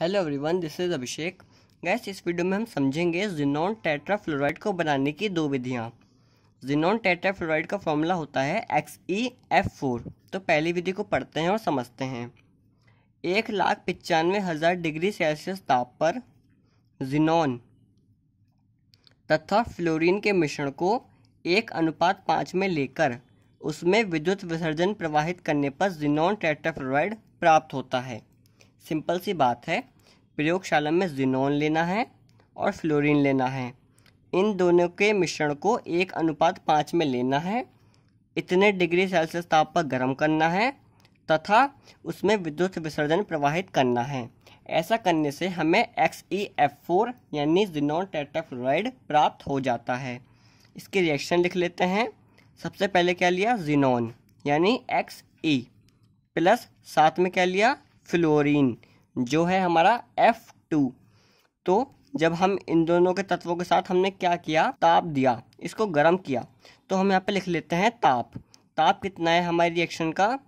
Hello everyone this is Abhishek guys इस वीडियो में हम समझेंगे जिनॉन टेट्राफ्लोराइड को बनाने की दो विधियाँ जिनॉन टेट्राफ्लोराइड का फॉर्मूला होता है एक्स ई एफ फोर तो पहली विधि को पढ़ते हैं और समझते हैं एक लाख पचानवे हज़ार डिग्री सेल्सियस ताप पर जिनॉन तथा फ्लोरीन के मिश्रण को एक अनुपात पाँच में लेकर उसमें विद्युत विसर्जन प्रवाहित करने पर जिनॉन टेट्राफ्लोराइड प्राप्त होता है सिंपल सी बात है प्रयोगशाला में जिनोन लेना है और फ्लोरीन लेना है इन दोनों के मिश्रण को एक अनुपात पाँच में लेना है इतने डिग्री सेल्सियस ताप पर गर्म करना है तथा उसमें विद्युत विसर्जन प्रवाहित करना है ऐसा करने से हमें एक्स ई एफ फोर यानी जिनोन टेटाफ्लोराइड प्राप्त हो जाता है इसके रिएक्शन लिख लेते हैं सबसे पहले क्या लिया जिनोन यानी एक्स ई प्लस साथ में क्या लिया फ्लोरीन जो है हमारा एफ टू तो जब हम इन दोनों के तत्वों के साथ हमने क्या किया ताप दिया इसको गर्म किया तो हम यहाँ पे लिख लेते हैं ताप ताप कितना है हमारे रिएक्शन का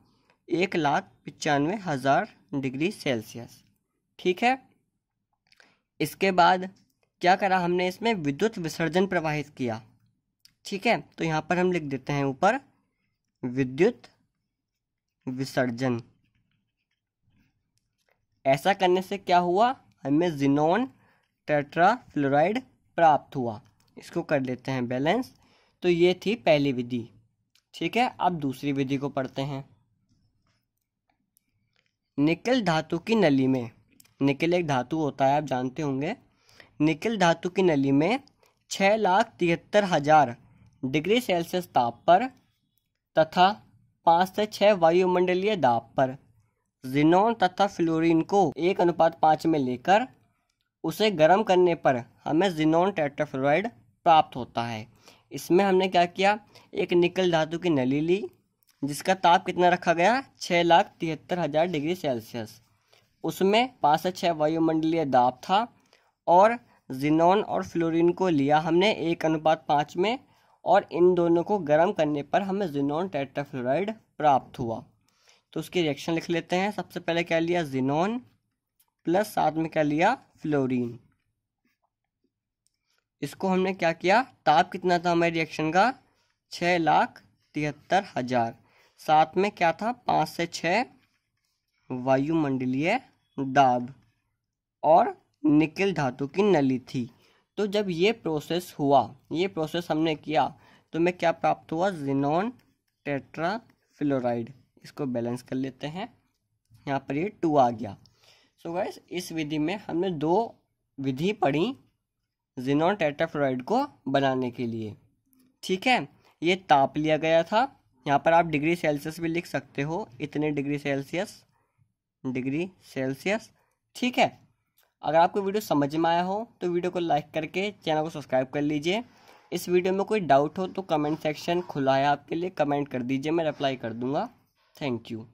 एक लाख पचानवे हज़ार डिग्री सेल्सियस ठीक है इसके बाद क्या करा हमने इसमें विद्युत विसर्जन प्रवाहित किया ठीक है तो यहाँ पर हम लिख देते हैं ऊपर विद्युत विसर्जन ऐसा करने से क्या हुआ हमें जिनोन टेट्राफ्लोराइड प्राप्त हुआ इसको कर लेते हैं बैलेंस तो ये थी पहली विधि ठीक है अब दूसरी विधि को पढ़ते हैं निकल धातु की नली में निकल एक धातु होता है आप जानते होंगे निकल धातु की नली में छः लाख तिहत्तर हजार डिग्री सेल्सियस ताप पर तथा पाँच से छः वायुमंडलीय दाब पर जिनोन तथा फ्लोरीन को एक अनुपात पाँच में लेकर उसे गर्म करने पर हमें जिनोन टेट्राफ्लोराइड प्राप्त होता है इसमें हमने क्या किया एक निकल धातु की नली ली जिसका ताप कितना रखा गया छः लाख तिहत्तर हज़ार डिग्री सेल्सियस उसमें पाँच से छः वायुमंडलीय दाब था और जिनोन और फ्लोरीन को लिया हमने एक अनुपात पाँच में और इन दोनों को गर्म करने पर हमें जिनोन टेट्राफ्लोराइड प्राप्त हुआ तो उसके रिएक्शन लिख लेते हैं सबसे पहले क्या लिया जिनोन प्लस साथ में क्या लिया फ्लोरीन इसको हमने क्या किया ताप कितना था हमारे रिएक्शन का छः लाख तिहत्तर हजार साथ में क्या था पाँच से छः वायुमंडलीय दाब और निकल धातु की नली थी तो जब ये प्रोसेस हुआ ये प्रोसेस हमने किया तो मैं क्या प्राप्त हुआ जिनोन टेट्रा फ्लोराइड इसको बैलेंस कर लेते हैं यहाँ पर ये टू आ गया सो so गैस इस विधि में हमने दो विधि पढ़ी जिनो टेट्राफ्लोराइड को बनाने के लिए ठीक है ये ताप लिया गया था यहाँ पर आप डिग्री सेल्सियस भी लिख सकते हो इतने डिग्री सेल्सियस डिग्री सेल्सियस ठीक है अगर आपको वीडियो समझ में आया हो तो वीडियो को लाइक करके चैनल को सब्सक्राइब कर लीजिए इस वीडियो में कोई डाउट हो तो कमेंट सेक्शन खुला है आपके लिए कमेंट कर दीजिए मैं रिप्लाई कर दूंगा Thank you.